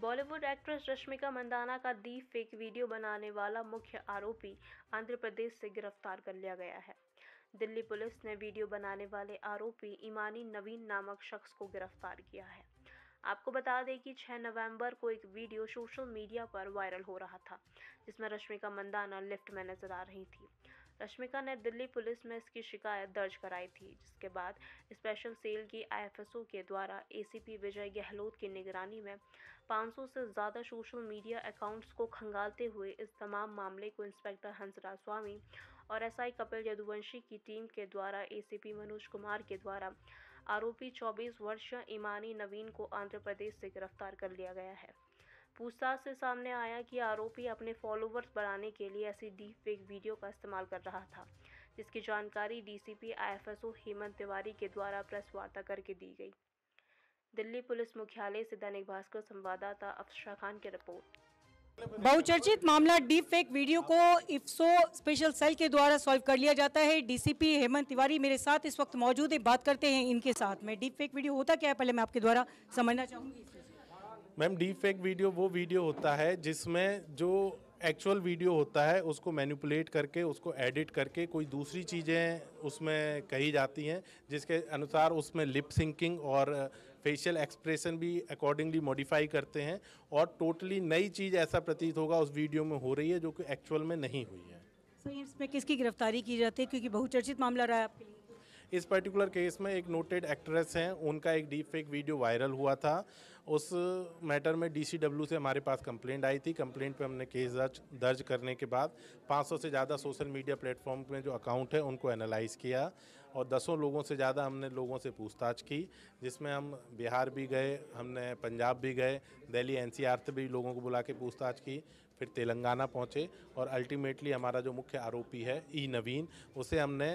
Bollywood actress Rashmika Mandanna का दी fake video बनाने वाला मुख्य आरोपी आंध्र प्रदेश से गिरफ्तार कर लिया गया है दिल्ली पुलिस ने वीडियो बनाने वाले आरोपी ईमानी नवीन नामक शख्स को गिरफ्तार किया है आपको बता दें कि 6 नवंबर को एक वीडियो सोशल मीडिया पर वायरल हो रहा था जिसमें रश्मिका मंदाना लिफ्ट में नजर आ रही थी रश्मिका ने दिल्ली पुलिस में इसकी शिकायत दर्ज कराई थी जिसके बाद स्पेशल सेल की आईएफएसओ के द्वारा एसीपी विजय गहलोत की निगरानी में 500 से ज़्यादा सोशल मीडिया अकाउंट्स को खंगालते हुए इस तमाम मामले को इंस्पेक्टर हंसराज स्वामी और एसआई कपिल यदुवंशी की टीम के द्वारा एसीपी मनोज कुमार के द्वारा आरोपी 24 वर्षीय ईमानी नवीन को आंध्र प्रदेश से गिरफ्तार कर लिया गया है पूछताछ से सामने आया कि आरोपी अपने फॉलोवर्स बढ़ाने के लिए ऐसी डीप फेक वीडियो का इस्तेमाल कर रहा था जिसकी जानकारी डीसीपी आईएफएसओ हेमंत तिवारी के द्वारा प्रेस वार्ता करके दी गई दिल्ली पुलिस मुख्यालय से दैनिक भास्कर संवाददाता अफशा खान की रिपोर्ट बहुचर्चित मामला डीप फेक वीडियो को इफ्सो स्पेशल सेल के द्वारा सॉल्व कर लिया जाता है डीसीपी हेमंत तिवारी मेरे साथ इस वक्त मौजूद है बात करते हैं इनके साथ में डीप फेक वीडियो होता क्या है पहले मैं आपके द्वारा समझना चाहूंगी मैम फेक वीडियो वो वीडियो होता है जिसमें जो एक्चुअल वीडियो होता है उसको मैनिपुलेट करके उसको एडिट करके कोई दूसरी चीज़ें उसमें कही जाती हैं जिसके अनुसार उसमें लिप सिंकिंग और फेशियल एक्सप्रेशन भी अकॉर्डिंगली मॉडिफाई करते हैं और टोटली नई चीज़ ऐसा प्रतीत होगा उस वीडियो में हो रही है जो कि एक्चुअल में नहीं हुई है सर इसमें किसकी गिरफ्तारी की जाती है क्योंकि बहुचर्चित मामला रहा है आपके लिए इस पर्टिकुलर केस में एक नोटेड एक्ट्रेस हैं उनका एक डीप फेक वीडियो वायरल हुआ था उस मैटर में डीसीडब्ल्यू से हमारे पास कंप्लेंट आई थी कंप्लेंट पे हमने केस दर्ज दर्ज करने के बाद 500 से ज़्यादा सोशल मीडिया प्लेटफॉर्म में जो अकाउंट है उनको एनालाइज किया और दसों लोगों से ज़्यादा हमने लोगों से पूछताछ की जिसमें हम बिहार भी गए हमने पंजाब भी गए दिल्ली एन से भी लोगों को बुला के पूछताछ की फिर तेलंगाना पहुँचे और अल्टीमेटली हमारा जो मुख्य आरोपी है ई नवीन उसे हमने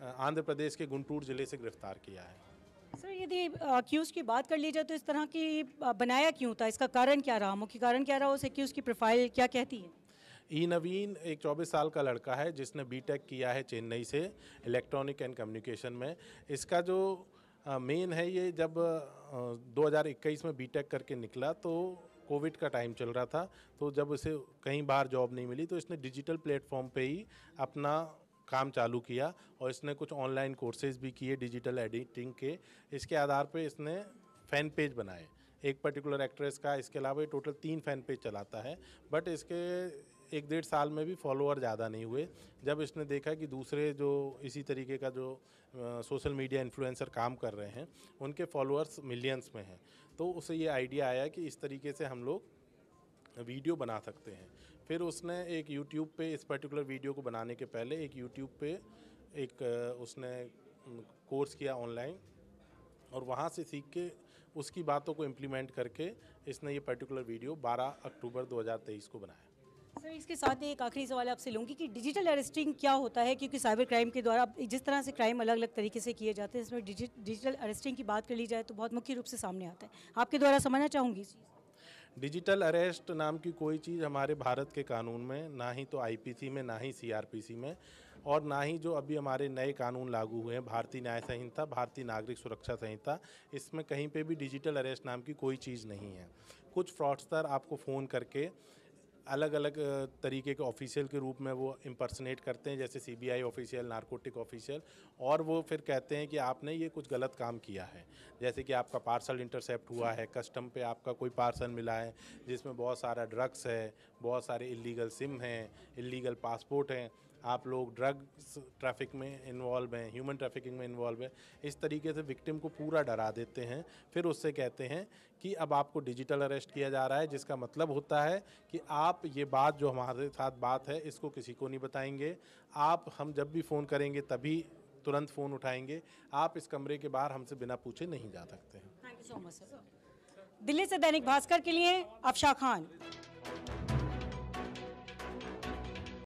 आंध्र प्रदेश के गुंटूर जिले से गिरफ्तार किया है सर यदि अक्यूज़ की बात कर ली जाए तो इस तरह की बनाया क्यों था इसका कारण क्या रहा मुख्य कारण क्या रहा उस अक्यूज़ की प्रोफाइल क्या कहती है ई नवीन एक 24 साल का लड़का है जिसने बीटेक किया है चेन्नई से इलेक्ट्रॉनिक एंड कम्युनिकेशन में इसका जो मेन है ये जब 2021 में बीटेक करके निकला तो कोविड का टाइम चल रहा था तो जब उसे कहीं बाहर जॉब नहीं मिली तो इसने डिजिटल प्लेटफॉर्म पे ही अपना काम चालू किया और इसने कुछ ऑनलाइन कोर्सेज भी किए डिजिटल एडिटिंग के इसके आधार पर इसने फ़ैन पेज बनाए एक पर्टिकुलर एक्ट्रेस का इसके अलावा टोटल तीन फैन पेज चलाता है बट इसके एक डेढ़ साल में भी फॉलोअर ज़्यादा नहीं हुए जब इसने देखा कि दूसरे जो इसी तरीके का जो सोशल मीडिया इन्फ्लुएंसर काम कर रहे हैं उनके फॉलोअर्स मिलियंस में हैं तो उसे ये आइडिया आया कि इस तरीके से हम लोग वीडियो बना सकते हैं फिर उसने एक YouTube पे इस पर्टिकुलर वीडियो को बनाने के पहले एक YouTube पे एक उसने कोर्स किया ऑनलाइन और वहाँ से सीख के उसकी बातों को इम्प्लीमेंट करके इसने ये पर्टिकुलर वीडियो 12 अक्टूबर 2023 को बनाया सर इसके साथ ही एक आखिरी सवाल आपसे लूँगी कि डिजिटल अरेस्टिंग क्या होता है क्योंकि साइबर क्राइम के द्वारा जिस तरह से क्राइम अलग अलग तरीके से किए जाते हैं इसमें डिजिटल अरेस्टिंग की बात कर ली जाए तो बहुत मुख्य रूप से सामने आता है आपके द्वारा समझना चाहूँगी इस चीज़ डिजिटल अरेस्ट नाम की कोई चीज़ हमारे भारत के कानून में ना ही तो आईपीसी में ना ही सीआरपीसी में और ना ही जो अभी हमारे नए कानून लागू हुए हैं भारतीय न्याय संहिता भारतीय नागरिक सुरक्षा संहिता इसमें कहीं पे भी डिजिटल अरेस्ट नाम की कोई चीज़ नहीं है कुछ फ्रॉडस्टर आपको फ़ोन करके अलग अलग तरीके के ऑफिशियल के रूप में वो इम्पर्सनेट करते हैं जैसे सीबीआई ऑफिशियल नारकोटिक ऑफिशियल और वो फिर कहते हैं कि आपने ये कुछ गलत काम किया है जैसे कि आपका पार्सल इंटरसेप्ट हुआ है कस्टम पे आपका कोई पार्सल मिला है जिसमें बहुत सारा ड्रग्स है बहुत सारे इलीगल सिम हैं इलीगल पासपोर्ट हैं आप लोग ड्रग ट्रैफिक में इन्वॉल्व हैं ह्यूमन ट्रैफिकिंग में इन्वॉल्व है इस तरीके से विक्टिम को पूरा डरा देते हैं फिर उससे कहते हैं कि अब आपको डिजिटल अरेस्ट किया जा रहा है जिसका मतलब होता है कि आप ये बात जो हमारे साथ बात है इसको किसी को नहीं बताएंगे आप हम जब भी फ़ोन करेंगे तभी तुरंत फ़ोन उठाएंगे आप इस कमरे के बाहर हमसे बिना पूछे नहीं जा सकते हैं thank you so much sir Delhi से दैनिक भास्कर के लिए अफशा खान